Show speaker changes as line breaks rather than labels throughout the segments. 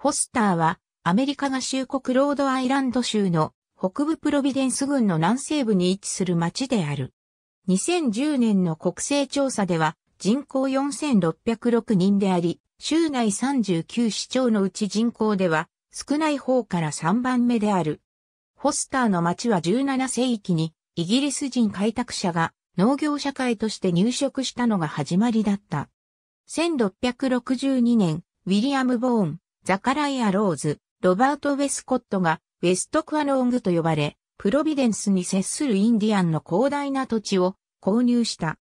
ホスターは、アメリカ合衆国ロードアイランド州の北部プロビデンス郡の南西部に位置する町である。2010年の国勢調査では人口4606人であり、州内39市町のうち人口では少ない方から3番目である。ホスターの町は17世紀にイギリス人開拓者が農業社会として入植したのが始まりだった。1662年、ウィリアム・ボーン、ザカライア・ローズ、ロバート・ウェスコットが、ウェスト・クアノングと呼ばれ、プロビデンスに接するインディアンの広大な土地を購入した。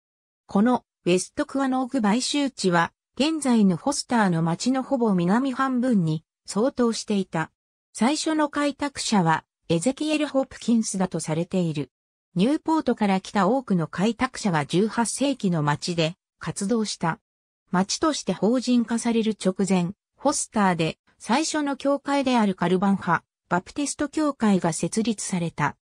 このウェスト・クアノーグ買収地は、現在のホスターの町のほぼ南半分に相当していた。最初の開拓者は、エゼキエル・ホプキンスだとされている。ニューポートから来た多くの開拓者が18世紀の町で活動した。町として法人化される直前、ホスターで最初の教会であるカルバン派、バプテスト教会が設立された。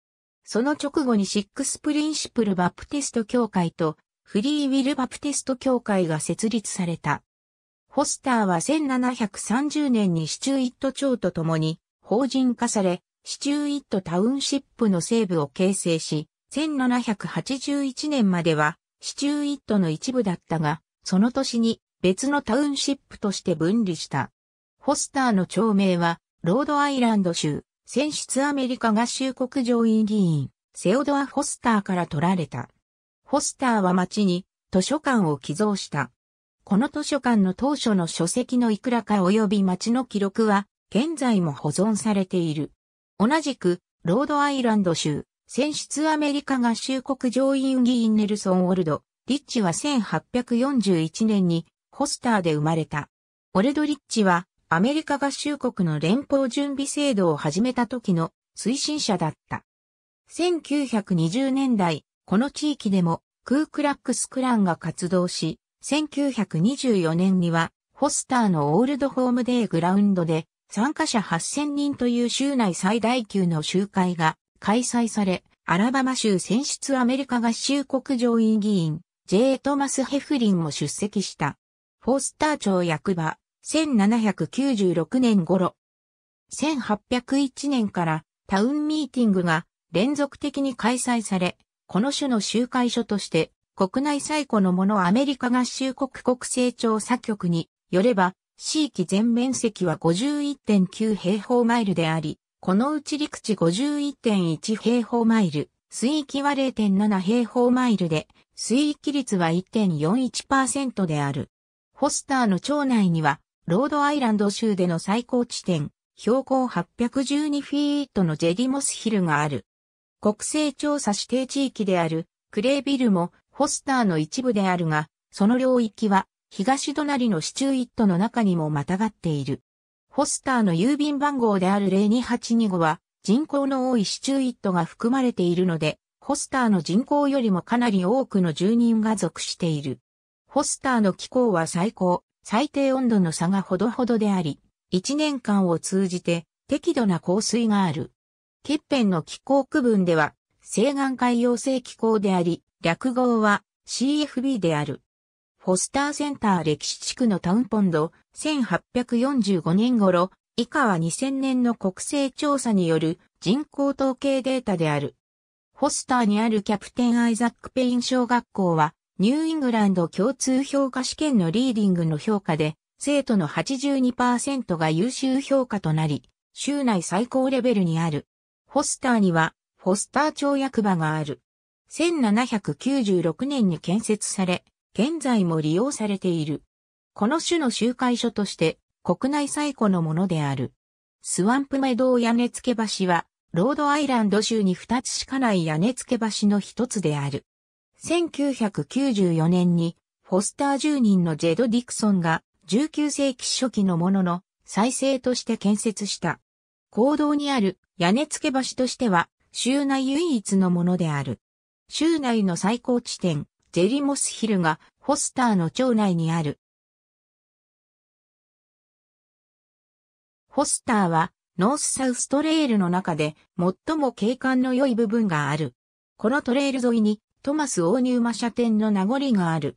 その直後にシックスプリンシプルバプテスト教会とフリーウィルバプテスト教会が設立された。ホスターは1730年にシチューイット町と共に法人化され、シチューイットタウンシップの西部を形成し、1781年まではシチューイットの一部だったが、その年に別のタウンシップとして分離した。フォスターの町名は、ロードアイランド州、選出アメリカ合衆国上院議員、セオドア・フォスターから取られた。フォスターは町に図書館を寄贈した。この図書館の当初の書籍のいくらか及び町の記録は、現在も保存されている。同じく、ロードアイランド州、選出アメリカ合衆国上院議員ネルソン・オルド、リッチは1841年にホスターで生まれた。オルドリッチはアメリカ合衆国の連邦準備制度を始めた時の推進者だった。1920年代、この地域でもクークラックスクランが活動し、1924年にはホスターのオールドホームデーグラウンドで参加者8000人という州内最大級の集会が開催され、アラバマ州選出アメリカ合衆国上院議員 J. トマス・ヘフリンも出席した。フォースター町役場、1796年頃。1801年からタウンミーティングが連続的に開催され、この種の集会所として国内最古のものアメリカ合衆国国勢調査局によれば、地域全面積は51.9平方マイルであり、このうち陸地51.1平方マイル、水域は0.7平方マイルで、水域率は1.41%である。ホスターの町内には、ロードアイランド州での最高地点、標高812フィートのジェディモスヒルがある。国勢調査指定地域であるクレイビルもホスターの一部であるが、その領域は東隣のシチューイットの中にもまたがっている。ホスターの郵便番号である02825は人口の多いシチューイットが含まれているので、ホスターの人口よりもかなり多くの住人が属している。ホスターの気候は最高、最低温度の差がほどほどであり、1年間を通じて適度な降水がある。ケッペンの気候区分では、西岸海洋性気候であり、略号は CFB である。フォスターセンター歴史地区のタウンポンド、1845年頃、以下は2000年の国勢調査による人口統計データである。フォスターにあるキャプテンアイザック・ペイン小学校は、ニューイングランド共通評価試験のリーディングの評価で、生徒の82%が優秀評価となり、州内最高レベルにある。フォスターには、フォスター町役場がある。1796年に建設され、現在も利用されている。この種の集会所として国内最古のものである。スワンプメドウ屋根付け橋は、ロードアイランド州に2つしかない屋根付け橋の一つである。1994年にフォスター住人のジェド・ディクソンが19世紀初期のものの再生として建設した。坑道にある屋根付け橋としては州内唯一のものである。州内の最高地点、ジェリモスヒルがフォスターの町内にある。フォスターはノースサウストレールの中で最も景観の良い部分がある。このトレール沿いにトマス大乳馬車店の名残がある。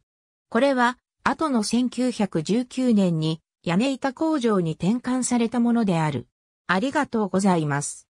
これは、後の1919年に屋根板工場に転換されたものである。ありがとうございます。